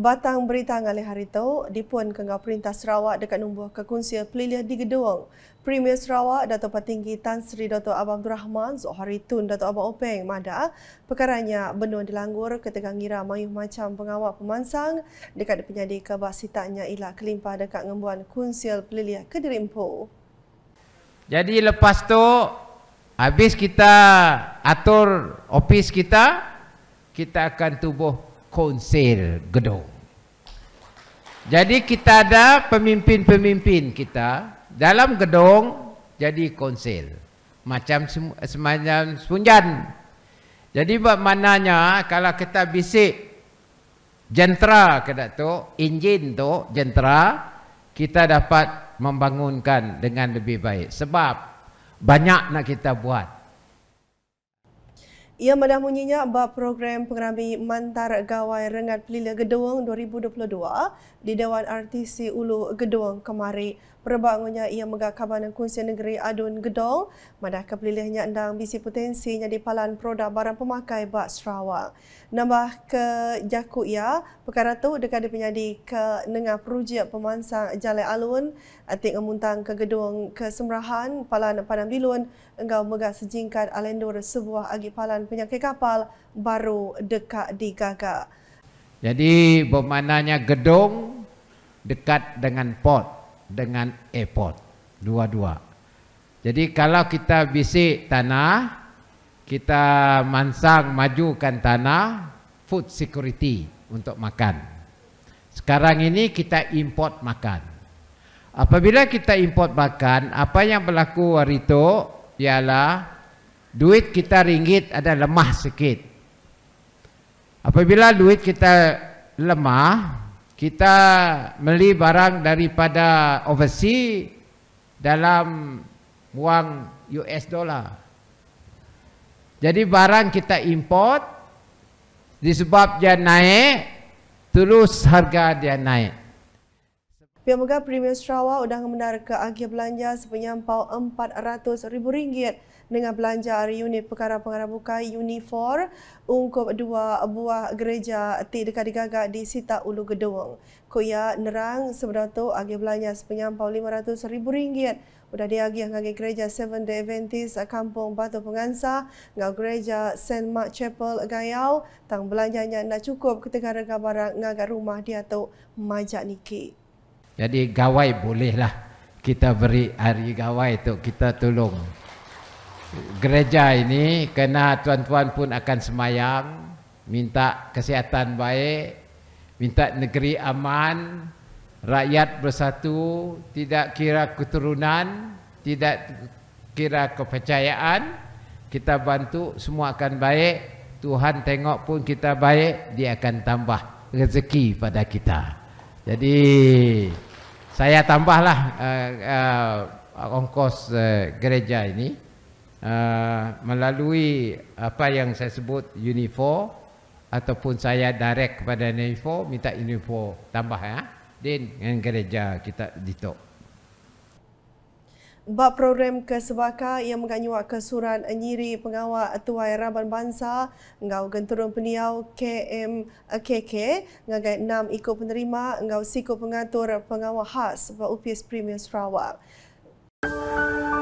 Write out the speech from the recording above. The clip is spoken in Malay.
Batang Berita Ngalih Hari itu dipun kengah perintah Sarawak dekat nombor kekunsi pelilih di gedung. Premier Sarawak, Dato' Patinggi Tan Sri Dato' Abang Abdul Rahman, Zohari Tun Dato' Abang Openg, Mada, perkaranya benua dilanggur ketika ngira mayuh macam pengawal pemansang dekat penyadi kebak sitaknya ilah kelimpah dekat ngembuan kunsil pelilih ke Empu. Jadi lepas tu, habis kita atur ofis kita, kita akan tubuh konsil gedung. Jadi kita ada pemimpin-pemimpin kita dalam gedung jadi konsel macam semacam sunjan. Jadi buat mananya kalau kita bisik jentera ke tu, enjin tu jentera kita dapat membangunkan dengan lebih baik sebab banyak nak kita buat. Ia malah munyinya bah program pengerami mantar gawai Rengat Pelila Gedung 2022 di Dewan RTC Ulu Gedung kemari. Perbangunnya ia megah kabanan kunci negeri Adun Gedong Madah kepelilihnya endang bisi potensinya di palan produk barang pemakai bak Sarawak. Nambah ke Jakut ia, perkara itu dekat dipenyadi ke nengah perujuk pemansang Jalai Alun. Atik ngemuntang ke gedung kesemrahan palan Panam Bilun. Engkau megah sejingkat alendur sebuah agi palan penyakit kapal baru dekat di gaga. Jadi bermananya gedung dekat dengan port, dengan airport, dua-dua. Jadi kalau kita bisik tanah, kita mansang majukan tanah, food security untuk makan. Sekarang ini kita import makan. Apabila kita import makan, apa yang berlaku hari itu ialah Duit kita ringgit ada lemah sikit. Apabila duit kita lemah, kita beli barang daripada overseas dalam wang US dollar. Jadi barang kita import disebab dia naik, terus harga dia naik. Pihak Megah Premier Sarawak sudah membenar ke akhir belanja sepenyampau RM400,000 dengan belanja hari unit perkara pengarah buka Unifor ungkup dua buah gereja ti dekat digagak di Sita Ulu Gedung. Koya nerang sebenar tu agih belanja sepenyampau RM500,000 sudah diagih dengan gereja Seven Day Adventist Kampung Batu Pengansa dengan gereja St. Mark Chapel Gayau tang belanjanya tidak cukup ketika harga barang dengan rumah dia tu majak nikik. Jadi gawai bolehlah kita beri hari gawai untuk kita tolong. Gereja ini kena tuan-tuan pun akan semayang, minta kesihatan baik, minta negeri aman, rakyat bersatu, tidak kira keturunan, tidak kira kepercayaan, kita bantu semua akan baik, Tuhan tengok pun kita baik, dia akan tambah rezeki pada kita. Jadi, saya tambahlah uh, uh, ongkos uh, gereja ini uh, melalui apa yang saya sebut Unifor ataupun saya direct kepada Unifor minta Unifor tambah ya din dengan gereja kita ditok. Bak program ke yang menganyuak ke surat nyiri pengawal tuai Raban Bansa ngau genturun peniau KMKK eh, ngagai enam ikut penerima ngau siku pengatur pengawal khas sebab UPS Premier Sarawak. Musik